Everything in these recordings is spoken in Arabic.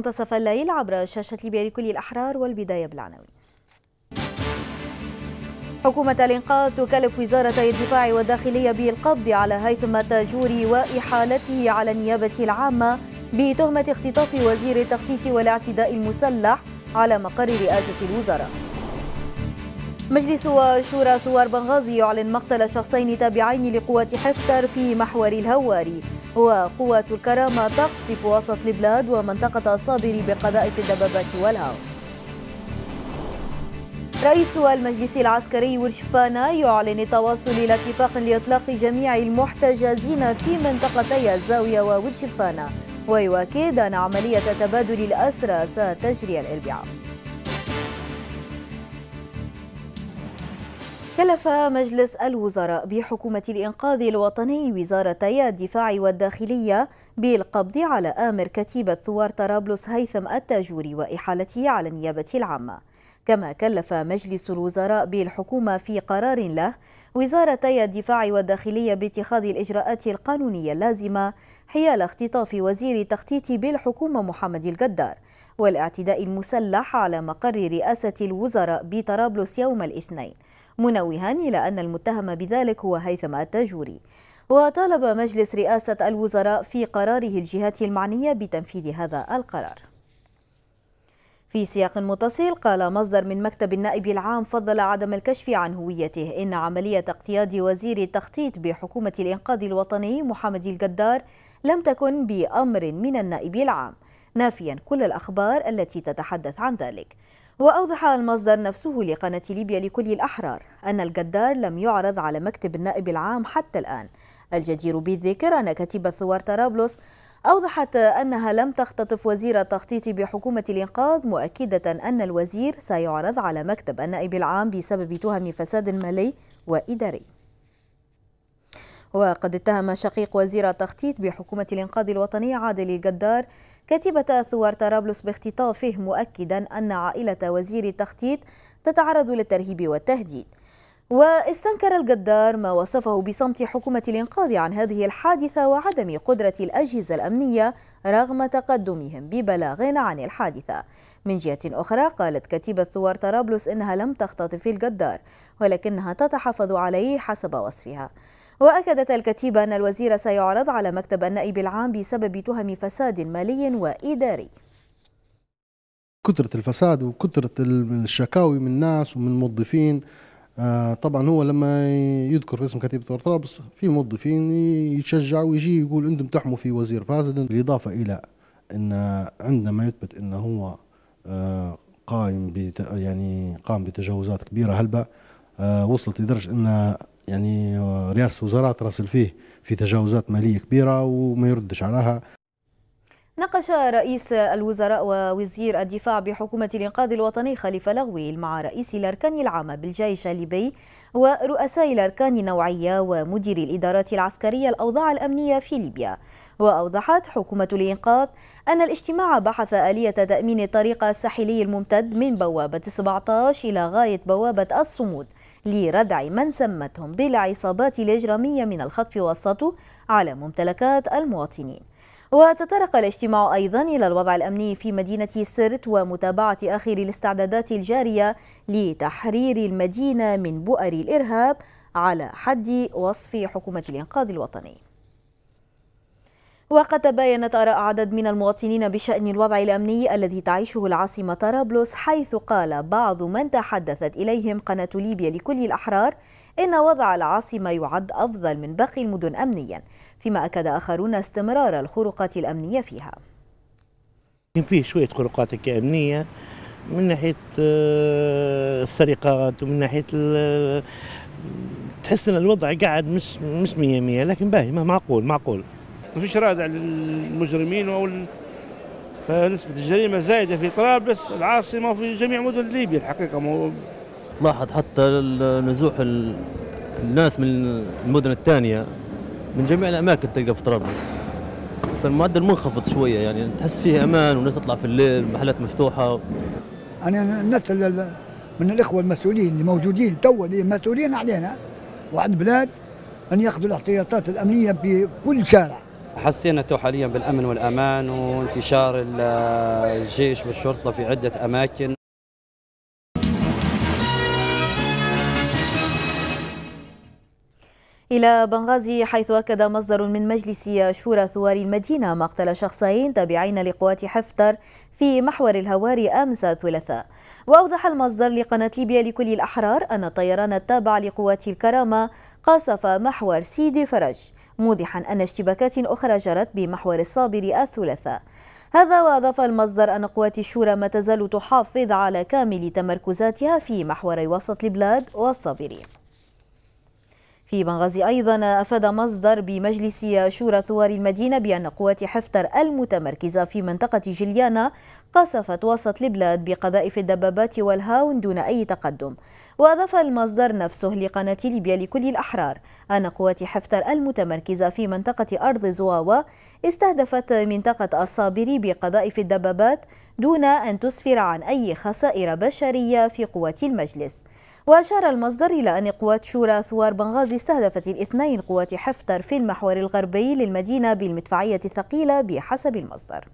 منتصف الليل عبر شاشة ليبيا لكل الأحرار والبداية بالعناوين حكومة الإنقاذ تكلف وزارة الدفاع والداخلية بالقبض على هيثم تاجوري وإحالته على النيابة العامة بتهمة اختطاف وزير التخطيط والاعتداء المسلح على مقر رئاسة الوزراء مجلس شورى ثوار بنغازي يعلن مقتل شخصين تابعين لقوات حفتر في محور الهواري وقوات الكرامة تقصف وسط البلاد ومنطقة الصابر بقذائف الدبابات والهاو رئيس المجلس العسكري والشفانة يعلن التوصل إلى اتفاق لإطلاق جميع المحتجزين في منطقتي الزاوية وولشفانة ويؤكد أن عملية تبادل الأسرى ستجري الأربعاء كلف مجلس الوزراء بحكومة الإنقاذ الوطني وزارتي الدفاع والداخلية بالقبض على آمر كتيبة ثوار طرابلس هيثم التاجوري وإحالته على النيابة العامة كما كلف مجلس الوزراء بالحكومة في قرار له وزارتي الدفاع والداخلية باتخاذ الإجراءات القانونية اللازمة حيال اختطاف وزير التخطيط بالحكومة محمد الجدار والاعتداء المسلح على مقر رئاسة الوزراء بطرابلس يوم الاثنين منوها إلى أن المتهم بذلك هو هيثم التاجوري وطالب مجلس رئاسة الوزراء في قراره الجهات المعنية بتنفيذ هذا القرار في سياق متصل قال مصدر من مكتب النائب العام فضل عدم الكشف عن هويته إن عملية اقتياد وزير التخطيط بحكومة الإنقاذ الوطني محمد الجدار لم تكن بأمر من النائب العام نافيا كل الأخبار التي تتحدث عن ذلك وأوضح المصدر نفسه لقناة ليبيا لكل الأحرار أن الجدار لم يعرض على مكتب النائب العام حتى الآن الجدير بالذكر أن كتيبة ثوار طرابلس أوضحت أنها لم تختطف وزير التخطيط بحكومة الإنقاذ مؤكدة أن الوزير سيعرض على مكتب النائب العام بسبب تهم فساد مالي وإداري وقد اتهم شقيق وزير التخطيط بحكومة الإنقاذ الوطني عادل الجدار كتيبة ثوار طرابلس باختطافه مؤكدا أن عائلة وزير التخطيط تتعرض للترهيب والتهديد واستنكر الجدار ما وصفه بصمت حكومة الإنقاذ عن هذه الحادثة وعدم قدرة الأجهزة الأمنية رغم تقدمهم ببلاغ عن الحادثة من جهة أخرى قالت كتيبة ثوار طرابلس إنها لم تختطف الجدار ولكنها تتحفظ عليه حسب وصفها وأكدت الكتيبة أن الوزير سيعرض على مكتب النائب العام بسبب تهم فساد مالي وإداري كثرة الفساد وكثرة الشكاوي من الناس ومن موظفين آه، طبعا هو لما يذكر في اسم كتيبة طرابلس في موظفين يتشجع ويجي يقول انتم تحموا في وزير فاسد بالاضافه الى ان عندنا ما يثبت انه هو آه، قائم بت يعني قام بتجاوزات كبيره هلبة آه، وصلت لدرجه ان يعني رئاسه وزراء تراسل فيه في تجاوزات ماليه كبيره وما يردش عليها ناقش رئيس الوزراء ووزير الدفاع بحكومة الإنقاذ الوطني خليفة لغويل مع رئيس الأركان العامة بالجيش الليبي ورؤساء الأركان النوعية ومدير الإدارات العسكرية الأوضاع الأمنية في ليبيا وأوضحت حكومة الإنقاذ أن الاجتماع بحث آلية تأمين الطريق الساحلي الممتد من بوابة 17 إلى غاية بوابة الصمود لردع من سمتهم بالعصابات الإجرامية من الخطف والسطو على ممتلكات المواطنين وتطرق الاجتماع أيضا إلى الوضع الأمني في مدينة سرت ومتابعة آخر الاستعدادات الجارية لتحرير المدينة من بؤر الإرهاب على حد وصف حكومة الإنقاذ الوطني وقد تباينت آراء عدد من المواطنين بشأن الوضع الأمني الذي تعيشه العاصمة طرابلس حيث قال بعض من تحدثت إليهم قناة ليبيا لكل الأحرار إن وضع العاصمة يعد أفضل من باقي المدن أمنيا فيما أكد آخرون استمرار الخروقات الأمنية فيها كان فيه شوية خروقات أمنية من ناحية آه، السرقات ومن ناحية آه، تحس ان الوضع قاعد مش مش 100 100 لكن باهي معقول معقول ما فيش رادع للمجرمين او فنسبه الجريمه زايده في طرابلس العاصمه وفي جميع مدن ليبيا الحقيقه تلاحظ حتى نزوح الناس من المدن الثانية من جميع الأماكن تلقى في طرابلس فالمعدل منخفض شوية يعني تحس فيه أمان والناس تطلع في الليل محلات مفتوحة أنا الناس من الإخوة المسؤولين اللي موجودين تو اللي مسؤولين علينا وعن البلاد أن ياخذوا الاحتياطات الأمنية بكل شارع حسينا تو حاليا بالامن والامان وانتشار الجيش والشرطه في عده اماكن إلى بنغازي حيث أكد مصدر من مجلس شورى ثوار المدينة مقتل شخصين تابعين لقوات حفتر في محور الهواري أمس الثلاثاء وأوضح المصدر لقناة ليبيا لكل الأحرار أن الطيران التابع لقوات الكرامة قاصف محور سيدي فرج موضحا أن اشتباكات أخرى جرت بمحور الصابر الثلاثاء هذا وأضاف المصدر أن قوات الشورى ما تزال تحافظ على كامل تمركزاتها في محور وسط البلاد والصابرين في بنغازي أيضا أفاد مصدر بمجلس شورى ثوار المدينة بأن قوات حفتر المتمركزة في منطقة جليانا قصفت وسط البلاد بقذائف الدبابات والهاون دون أي تقدم وأضاف المصدر نفسه لقناة ليبيا لكل الأحرار أن قوات حفتر المتمركزة في منطقة أرض زواوا استهدفت منطقة الصابري بقذائف الدبابات دون أن تسفر عن أي خسائر بشرية في قوات المجلس وأشار المصدر إلى أن قوات شورى ثوار بنغازي استهدفت الاثنين قوات حفتر في المحور الغربي للمدينة بالمدفعية الثقيلة بحسب المصدر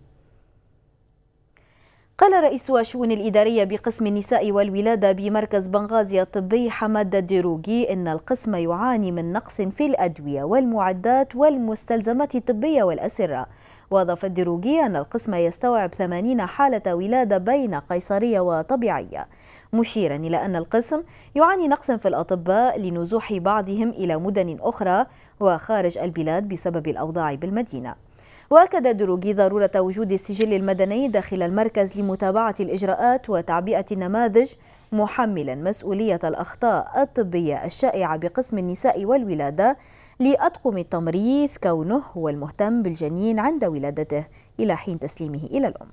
قال رئيس الشؤون الإدارية بقسم النساء والولادة بمركز بنغازي الطبي حمد الديروغي إن القسم يعاني من نقص في الأدوية والمعدات والمستلزمات الطبية والأسرة وأضاف الديروغي أن القسم يستوعب 80 حالة ولادة بين قيصرية وطبيعية مشيرا إلى أن القسم يعاني نقص في الأطباء لنزوح بعضهم إلى مدن أخرى وخارج البلاد بسبب الأوضاع بالمدينة واكد دروجي ضروره وجود السجل المدني داخل المركز لمتابعه الاجراءات وتعبئه النماذج محملا مسؤوليه الاخطاء الطبيه الشائعه بقسم النساء والولاده لاطقم التمريض كونه هو المهتم بالجنين عند ولادته الى حين تسليمه الى الام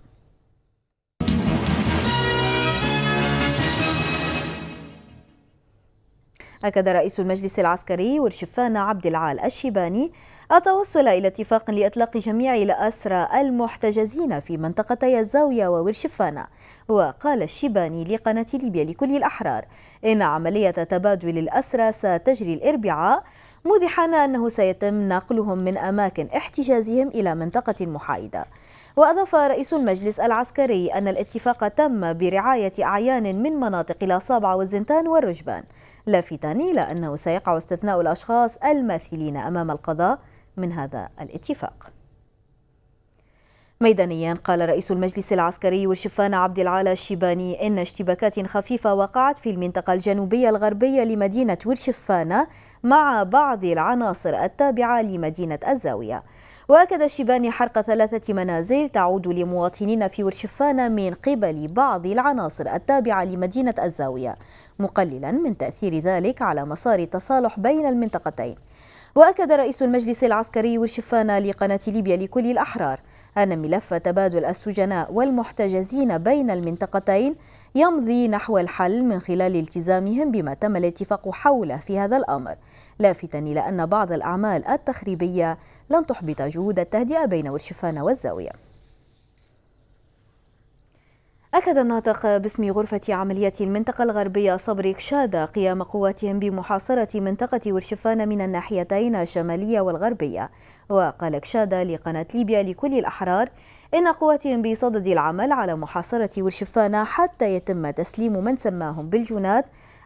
أكد رئيس المجلس العسكري والشفان عبد العال الشيباني التوصل إلى اتفاق لإطلاق جميع الأسرى المحتجزين في منطقتي الزاوية وورشفانة وقال الشيباني لقناة ليبيا لكل الأحرار إن عملية تبادل الأسرى ستجري الإربعاء موضحا أنه سيتم نقلهم من أماكن احتجازهم إلى منطقة محايدة وأضاف رئيس المجلس العسكري أن الاتفاق تم برعاية أعيان من مناطق الأصابع والزنتان والرجبان لافتا إلى أنه سيقع استثناء الأشخاص الماثلين أمام القضاء من هذا الاتفاق ميدانيا قال رئيس المجلس العسكري والشفان عبد العالى الشيباني إن اشتباكات خفيفة وقعت في المنطقة الجنوبية الغربية لمدينة ورشفانة مع بعض العناصر التابعة لمدينة الزاوية وأكد شيباني حرق ثلاثة منازل تعود لمواطنين في ورشفانة من قبل بعض العناصر التابعة لمدينة الزاوية مقللا من تأثير ذلك على مسار التصالح بين المنطقتين وأكد رئيس المجلس العسكري ورشفانة لقناة ليبيا لكل الأحرار أن ملف تبادل السجناء والمحتجزين بين المنطقتين يمضي نحو الحل من خلال التزامهم بما تم الاتفاق حوله في هذا الأمر لافتا إلى أن بعض الأعمال التخريبية لن تحبط جهود التهدئة بين ورشفان والزاوية أكد الناطق باسم غرفة عمليات المنطقة الغربية صبري كشادة قيام قواتهم بمحاصرة منطقة ورشفان من الناحيتين الشمالية والغربية وقال كشادة لقناة ليبيا لكل الأحرار إن قواتهم بصدد العمل على محاصرة ورشفان حتى يتم تسليم من سماهم بالجنات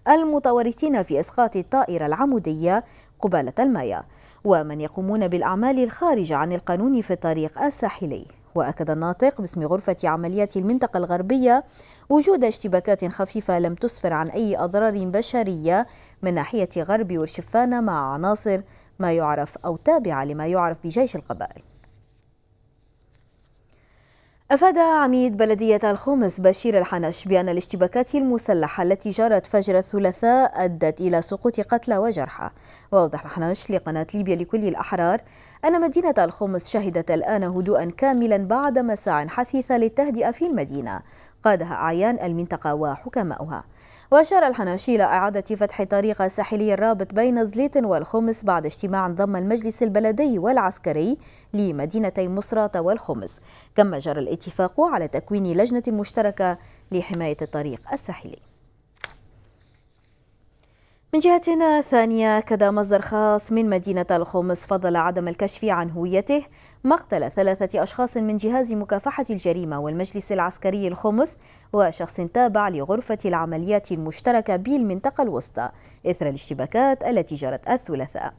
المتورطين في إسقاط الطائرة العمودية قبالة المايا ومن يقومون بالأعمال الخارجة عن القانون في الطريق الساحلي وأكد الناطق باسم غرفة عمليات المنطقة الغربية وجود اشتباكات خفيفة لم تسفر عن أي أضرار بشرية من ناحية غرب ورشفانة مع عناصر ما يعرف أو تابعة لما يعرف بجيش القبائل أفاد عميد بلدية الخمس بشير الحنش بأن الاشتباكات المسلحة التي جرت فجر الثلاثاء أدت إلى سقوط قتلى وجرحى وأوضح الحنش لقناة ليبيا لكل الأحرار أن مدينة الخمس شهدت الآن هدوءا كاملا بعد مساع حثيثة للتهدئة في المدينة قادها أعيان المنطقة وحكماؤها وأشار الحناشي إلى إعادة فتح طريق ساحلي الرابط بين زليت والخمس بعد اجتماع ضم المجلس البلدي والعسكري لمدينتي مصراتة والخمس كما جرى الاتفاق على تكوين لجنة مشتركة لحماية الطريق الساحلي من جهة ثانية كذا مصدر خاص من مدينة الخمس فضل عدم الكشف عن هويته مقتل ثلاثة أشخاص من جهاز مكافحة الجريمة والمجلس العسكري الخمس وشخص تابع لغرفة العمليات المشتركة بالمنطقة الوسطى إثر الاشتباكات التي جرت الثلاثاء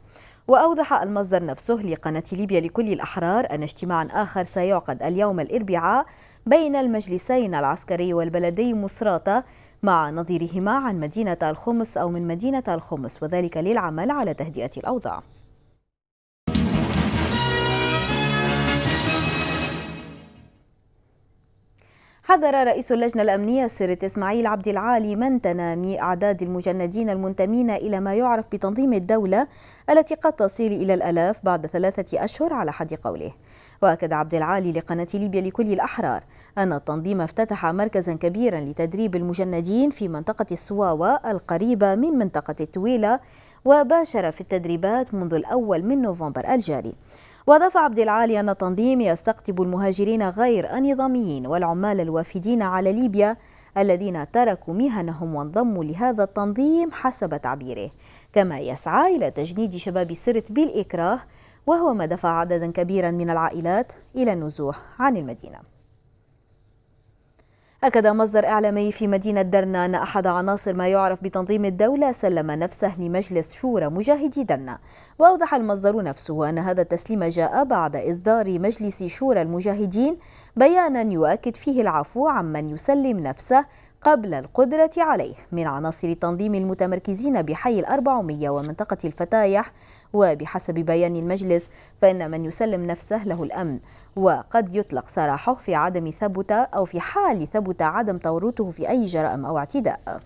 وأوضح المصدر نفسه لقناة ليبيا لكل الأحرار أن اجتماعا آخر سيعقد اليوم الإربعاء بين المجلسين العسكري والبلدي مصراتة مع نظيرهما عن مدينة الخمس أو من مدينة الخمس وذلك للعمل على تهدئة الأوضاع حذر رئيس اللجنة الأمنية السرة إسماعيل عبد العالي من تنامي أعداد المجندين المنتمين إلى ما يعرف بتنظيم الدولة التي قد تصل إلى الألاف بعد ثلاثة أشهر على حد قوله وأكد عبد العالي لقناة ليبيا لكل الأحرار أن التنظيم افتتح مركزا كبيرا لتدريب المجندين في منطقة السواوة القريبة من منطقة التويلة وباشر في التدريبات منذ الأول من نوفمبر الجاري وأضاف عبد العالي أن التنظيم يستقطب المهاجرين غير النظاميين والعمال الوافدين على ليبيا الذين تركوا مهنهم وانضموا لهذا التنظيم حسب تعبيره كما يسعى إلى تجنيد شباب سرت بالإكراه وهو ما دفع عددا كبيرا من العائلات إلى النزوح عن المدينة أكد مصدر إعلامي في مدينة درنا أن أحد عناصر ما يعرف بتنظيم الدولة سلم نفسه لمجلس شورى مجاهدي درنا وأوضح المصدر نفسه أن هذا التسليم جاء بعد إصدار مجلس شورى المجاهدين بيانا يؤكد فيه العفو عمن يسلم نفسه قبل القدرة عليه من عناصر التنظيم المتمركزين بحي الأربعمية ومنطقة الفتايح وبحسب بيان المجلس فإن من يسلم نفسه له الأمن وقد يطلق سراحه في عدم ثبت أو في حال ثبت عدم تورطه في أي جرائم أو اعتداء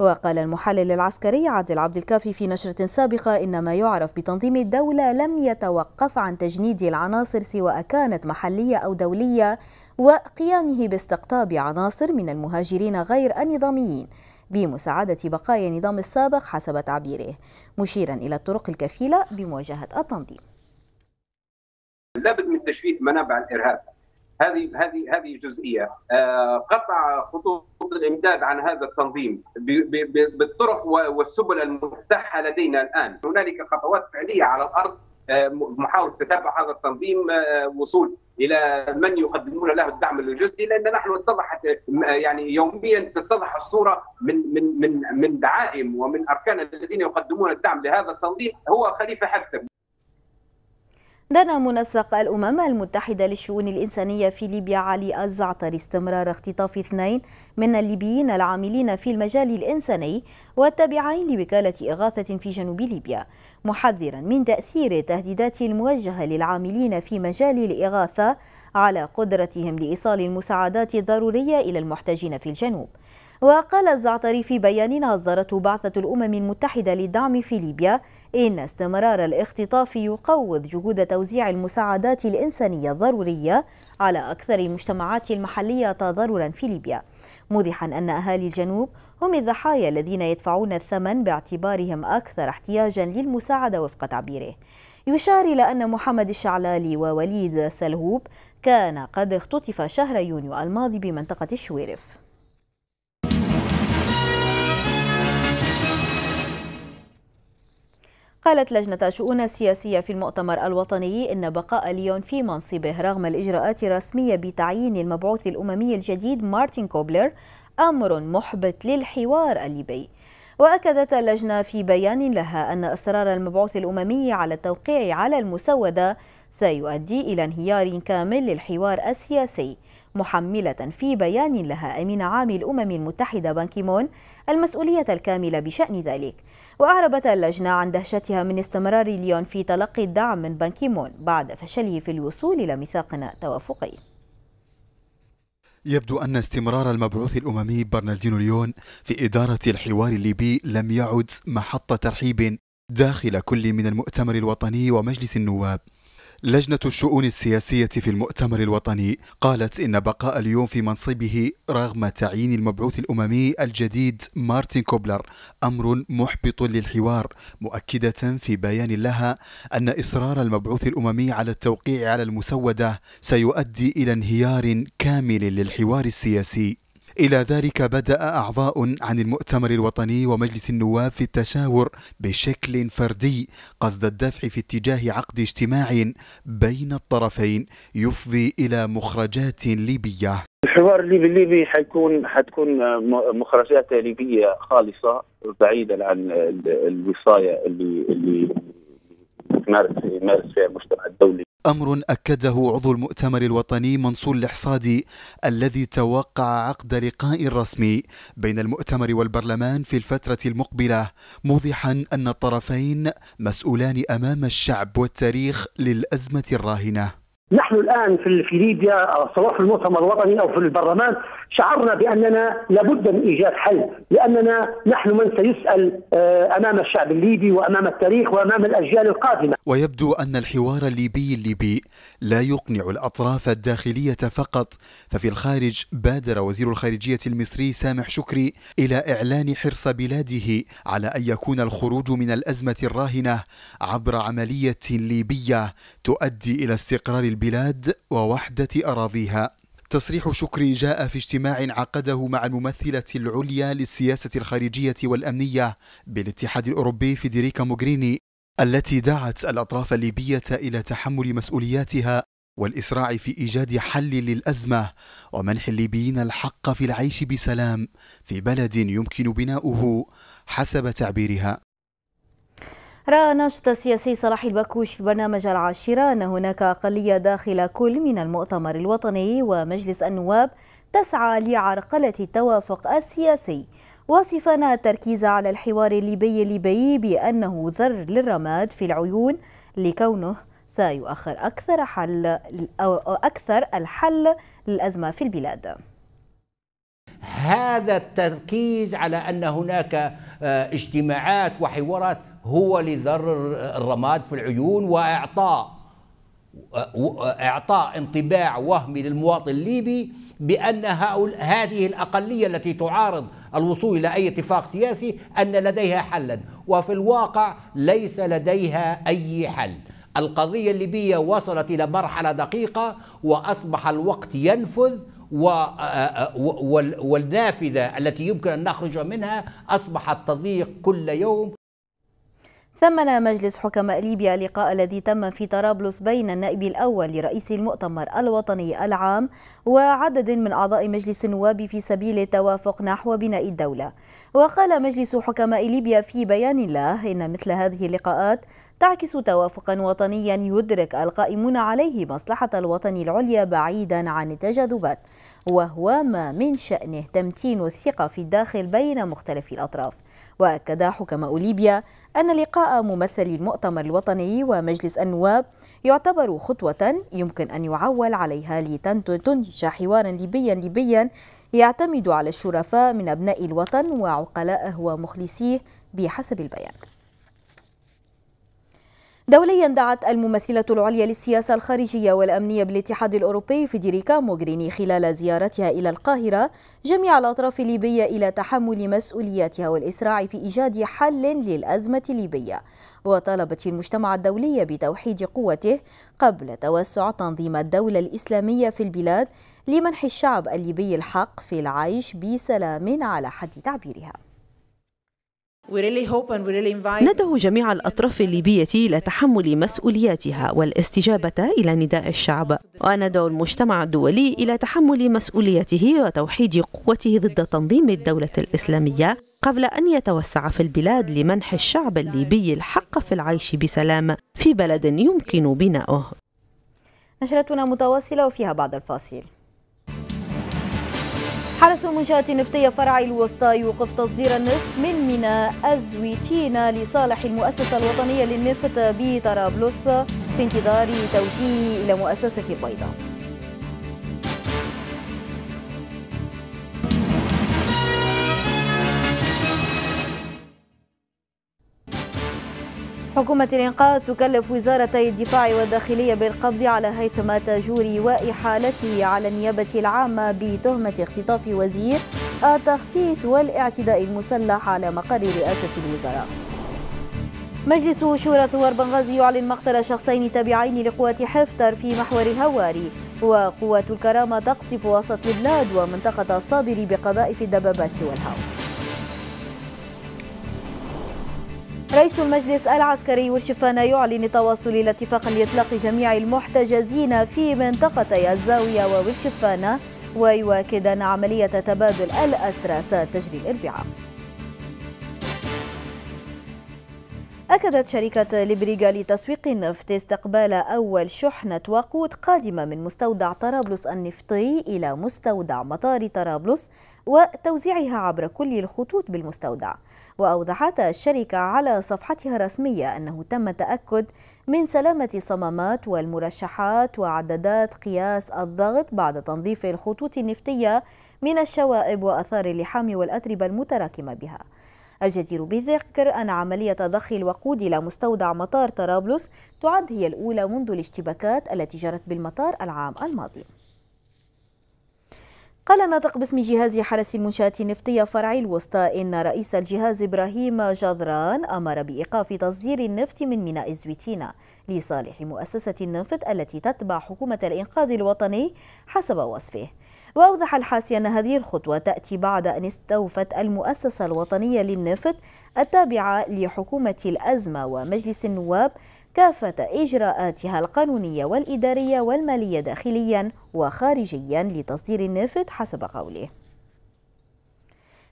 وقال المحلل العسكري عادل عبد الكافي في نشرة سابقة إن ما يعرف بتنظيم الدولة لم يتوقف عن تجنيد العناصر سواء كانت محلية أو دولية وقيامه باستقطاب عناصر من المهاجرين غير النظاميين بمساعدة بقايا النظام السابق حسب تعبيره مشيرا إلى الطرق الكفيلة بمواجهة التنظيم لابد من تشفيت منابع الارهاب هذه هذه هذه جزئيه آه، قطع خطوط الامداد عن هذا التنظيم بالطرق والسبل المتاحه لدينا الان هنالك خطوات فعليه على الارض آه، محاوله تتابع هذا التنظيم آه، وصول الى من يقدمون له الدعم اللوجستي لان نحن اتضحت آه، يعني يوميا تتضح الصوره من من من من دعائم ومن اركان الذين يقدمون الدعم لهذا التنظيم هو خليفه حفتر دنا منسق الأمم المتحدة للشؤون الإنسانية في ليبيا علي الزعتر استمرار اختطاف اثنين من الليبيين العاملين في المجال الإنساني والتابعين لوكالة إغاثة في جنوب ليبيا محذرا من تأثير التهديدات الموجهة للعاملين في مجال الإغاثة على قدرتهم لإيصال المساعدات الضرورية إلى المحتاجين في الجنوب وقال الزعتري في بيان أصدرته بعثة الأمم المتحدة للدعم في ليبيا إن استمرار الاختطاف يقوض جهود توزيع المساعدات الإنسانية الضرورية على أكثر المجتمعات المحلية تضررا في ليبيا موضحا أن أهالي الجنوب هم الضحايا الذين يدفعون الثمن باعتبارهم أكثر احتياجا للمساعدة وفق تعبيره يشار إلى أن محمد الشعلالي ووليد سلهوب كان قد اختطف شهر يونيو الماضي بمنطقة الشويرف قالت لجنة شؤون سياسية في المؤتمر الوطني إن بقاء ليون في منصبه رغم الإجراءات الرسمية بتعيين المبعوث الأممي الجديد مارتن كوبلر أمر محبط للحوار الليبي وأكدت اللجنة في بيان لها أن إصرار المبعوث الأممي على التوقيع على المسودة سيؤدي إلى انهيار كامل للحوار السياسي محملة في بيان لها أمين عام الأمم المتحدة بانكيمون المسؤولية الكاملة بشأن ذلك وأعربت اللجنة عن دهشتها من استمرار ليون في تلقي الدعم من بانكيمون بعد فشله في الوصول إلى ميثاق توافقي يبدو أن استمرار المبعوث الأممي برنالدينو ليون في إدارة الحوار الليبي لم يعد محط ترحيب داخل كل من المؤتمر الوطني ومجلس النواب لجنة الشؤون السياسية في المؤتمر الوطني قالت إن بقاء اليوم في منصبه رغم تعيين المبعوث الأممي الجديد مارتن كوبلر أمر محبط للحوار مؤكدة في بيان لها أن إصرار المبعوث الأممي على التوقيع على المسودة سيؤدي إلى انهيار كامل للحوار السياسي إلى ذلك بدأ أعضاء عن المؤتمر الوطني ومجلس النواب في التشاور بشكل فردي قصد الدفع في اتجاه عقد اجتماع بين الطرفين يفضي إلى مخرجات ليبية الحوار الليبي الليبي حيكون حتكون مخرجات ليبية خالصة بعيدا عن الوصاية اللي اللي تمارس يمارس فيها المجتمع الدولي أمر أكده عضو المؤتمر الوطني منصور الحصادي الذي توقع عقد لقاء رسمي بين المؤتمر والبرلمان في الفترة المقبلة موضحا أن الطرفين مسؤولان أمام الشعب والتاريخ للأزمة الراهنة نحن الان في في ليبيا سواء في المؤتمر الوطني او في البرلمان شعرنا باننا لابد من ايجاد حل لاننا نحن من سيسال آه، امام الشعب الليبي وامام التاريخ وامام الاجيال القادمه. ويبدو ان الحوار الليبي الليبي لا يقنع الاطراف الداخليه فقط ففي الخارج بادر وزير الخارجيه المصري سامح شكري الى اعلان حرص بلاده على ان يكون الخروج من الازمه الراهنه عبر عمليه ليبيه تؤدي الى استقرار البلاد ووحدة أراضيها تصريح شكري جاء في اجتماع عقده مع الممثلة العليا للسياسة الخارجية والأمنية بالاتحاد الأوروبي فيدريكا موغريني التي دعت الأطراف الليبية إلى تحمل مسؤولياتها والإسراع في إيجاد حل للأزمة ومنح الليبيين الحق في العيش بسلام في بلد يمكن بناؤه حسب تعبيرها رأى ناشط سياسي صلاح البكوش في برنامج العاشرة أن هناك أقلية داخل كل من المؤتمر الوطني ومجلس النواب تسعى لعرقلة التوافق السياسي وصفنا التركيز على الحوار الليبي الليبي بأنه ذر للرماد في العيون لكونه سيؤخر أكثر حل أو أكثر الحل للأزمة في البلاد هذا التركيز على أن هناك آه، اجتماعات وحوارات هو لذر الرماد في العيون واعطاء اعطاء انطباع وهمي للمواطن الليبي بان هؤلاء هذه الاقليه التي تعارض الوصول الى اي اتفاق سياسي ان لديها حلا وفي الواقع ليس لديها اي حل القضيه الليبيه وصلت الى مرحله دقيقه واصبح الوقت ينفذ والنافذة التي يمكن أن نخرج منها أصبحت تضيق كل يوم ثمن مجلس حكماء ليبيا اللقاء الذي تم في طرابلس بين النائب الأول لرئيس المؤتمر الوطني العام وعدد من أعضاء مجلس النواب في سبيل التوافق نحو بناء الدولة وقال مجلس حكماء ليبيا في بيان له إن مثل هذه اللقاءات تعكس توافقا وطنيا يدرك القائمون عليه مصلحة الوطن العليا بعيدا عن التجاذبات وهو ما من شأنه تمتين الثقة في الداخل بين مختلف الأطراف وأكد حكماء ليبيا أن لقاء ممثلي المؤتمر الوطني ومجلس النواب يعتبر خطوة يمكن أن يعول عليها لتنتج حوارا ليبيا ليبيا يعتمد على الشرفاء من أبناء الوطن وعقلائه ومخلصيه بحسب البيان دوليا دعت الممثلة العليا للسياسة الخارجية والأمنية بالاتحاد الأوروبي فيدريكا موغريني خلال زيارتها إلى القاهرة جميع الأطراف الليبية إلى تحمل مسؤولياتها والإسراع في إيجاد حل للأزمة الليبية وطالبت المجتمع الدولي بتوحيد قوته قبل توسع تنظيم الدولة الإسلامية في البلاد لمنح الشعب الليبي الحق في العيش بسلام على حد تعبيرها ندعو جميع الأطراف الليبية إلى تحمل مسؤولياتها والاستجابة إلى نداء الشعب وندعو المجتمع الدولي إلى تحمل مسؤوليته وتوحيد قوته ضد تنظيم الدولة الإسلامية قبل أن يتوسع في البلاد لمنح الشعب الليبي الحق في العيش بسلام في بلد يمكن بناؤه نشرتنا متواصلة وفيها بعض الفاصل حرس المنشآت النفطية فرع الوسطى يوقف تصدير النفط من ميناء أزويتينا لصالح المؤسسة الوطنية للنفط بطرابلس في انتظار توجيهه إلى مؤسسة البيضاء حكومة الإنقاذ تكلف وزارتي الدفاع والداخلية بالقبض على هيثم تاجوري وإحالته على النيابة العامة بتهمة اختطاف وزير التخطيط والاعتداء المسلح على مقر رئاسة الوزراء مجلس شورى ثوار بنغازي يعلن مقتل شخصين تابعين لقوات حفتر في محور الهواري وقوات الكرامة تقصف وسط البلاد ومنطقة الصابري بقذائف الدبابات والهاون رئيس المجلس العسكري والشفانة يعلن تواصل الاتفاق لإطلاق جميع المحتجزين في منطقتي الزاوية والشفانة ويؤكد أن عملية تبادل الأسرى ستجري الأربعاء أكدت شركة ليبريغا لتسويق النفط استقبال أول شحنة وقود قادمة من مستودع طرابلس النفطي إلى مستودع مطار طرابلس وتوزيعها عبر كل الخطوط بالمستودع وأوضحت الشركة على صفحتها الرسمية أنه تم التأكد من سلامة الصمامات والمرشحات وعددات قياس الضغط بعد تنظيف الخطوط النفطية من الشوائب وأثار اللحام والأتربة المتراكمة بها الجدير بالذكر أن عملية ضخ الوقود إلى مستودع مطار طرابلس تعد هي الأولى منذ الاشتباكات التي جرت بالمطار العام الماضي قال ناطق باسم جهاز حرس المنشآت النفطية فرع الوسطى إن رئيس الجهاز إبراهيم جذران أمر بإيقاف تصدير النفط من ميناء زويتينا لصالح مؤسسة النفط التي تتبع حكومة الإنقاذ الوطني حسب وصفه وأوضح الحاسي أن هذه الخطوة تأتي بعد أن استوفت المؤسسة الوطنية للنفط التابعة لحكومة الأزمة ومجلس النواب كافة إجراءاتها القانونية والإدارية والمالية داخليا وخارجيا لتصدير النفط حسب قوله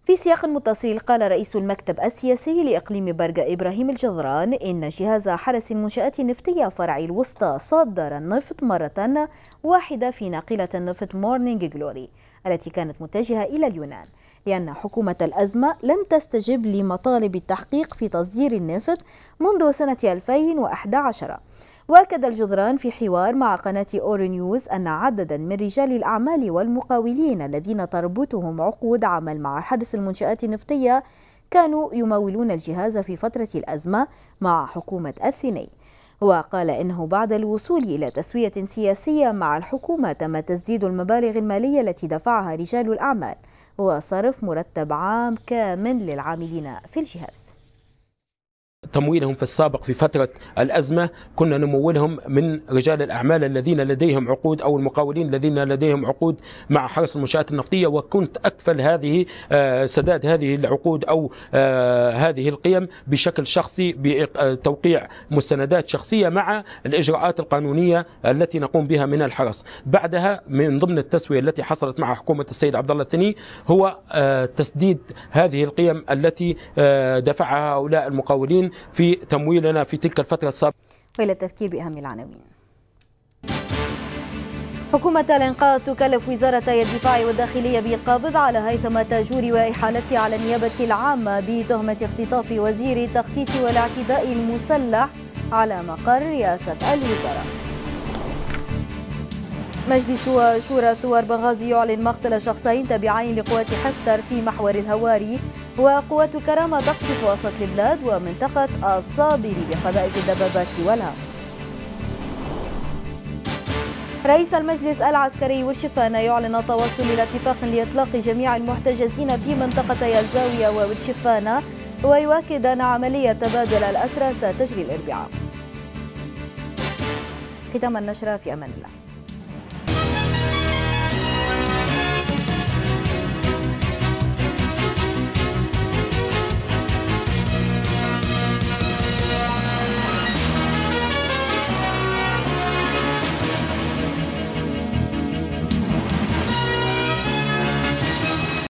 في سياق متصل قال رئيس المكتب السياسي لإقليم برج إبراهيم الجذران إن جهاز حرس المنشآت النفطية فرع الوسطى صدر النفط مرة واحدة في ناقلة النفط مورنينج جلوري التي كانت متجهة إلى اليونان لأن حكومة الأزمة لم تستجب لمطالب التحقيق في تصدير النفط منذ سنة 2011 واكد الجدران في حوار مع قناة نيوز أن عددا من رجال الأعمال والمقاولين الذين تربطهم عقود عمل مع حرس المنشآت النفطية كانوا يمولون الجهاز في فترة الأزمة مع حكومة الثنين وقال إنه بعد الوصول إلى تسوية سياسية مع الحكومة تم تسديد المبالغ المالية التي دفعها رجال الأعمال وصرف مرتب عام كامل للعاملين في الجهاز تمويلهم في السابق في فترة الأزمة كنا نمولهم من رجال الأعمال الذين لديهم عقود أو المقاولين الذين لديهم عقود مع حرس المنشآت النفطية وكنت أكفل هذه آه، سداد هذه العقود أو آه، هذه القيم بشكل شخصي بتوقيع آه، مستندات شخصية مع الإجراءات القانونية التي نقوم بها من الحرس بعدها من ضمن التسوية التي حصلت مع حكومة السيد عبد الله الثاني هو تسديد هذه القيم التي دفعها هؤلاء المقاولين في تمويلنا في تلك الفترة السابقة وإلى التذكير بأهم العناوين حكومة الإنقاذ تكلف وزارتي الدفاع والداخلية بالقابض على هيثم تاجوري وإحالته على النيابة العامة بتهمة اختطاف وزير التخطيط والاعتداء المسلح على مقر رئاسة الوزراء مجلس شورى ثوار بنغازي يعلن مقتل شخصين تابعين لقوات حفتر في محور الهواري وقوات كرامة تقصف وسط البلاد ومنطقة الصابر بقذائف الدبابات والهام رئيس المجلس العسكري والشفانة يعلن التوصل إلى اتفاق لإطلاق جميع المحتجزين في منطقتي الزاوية والشفانة ويؤكد أن عملية تبادل الأسرى ستجري الأربعاء ختام النشرة في أمان الله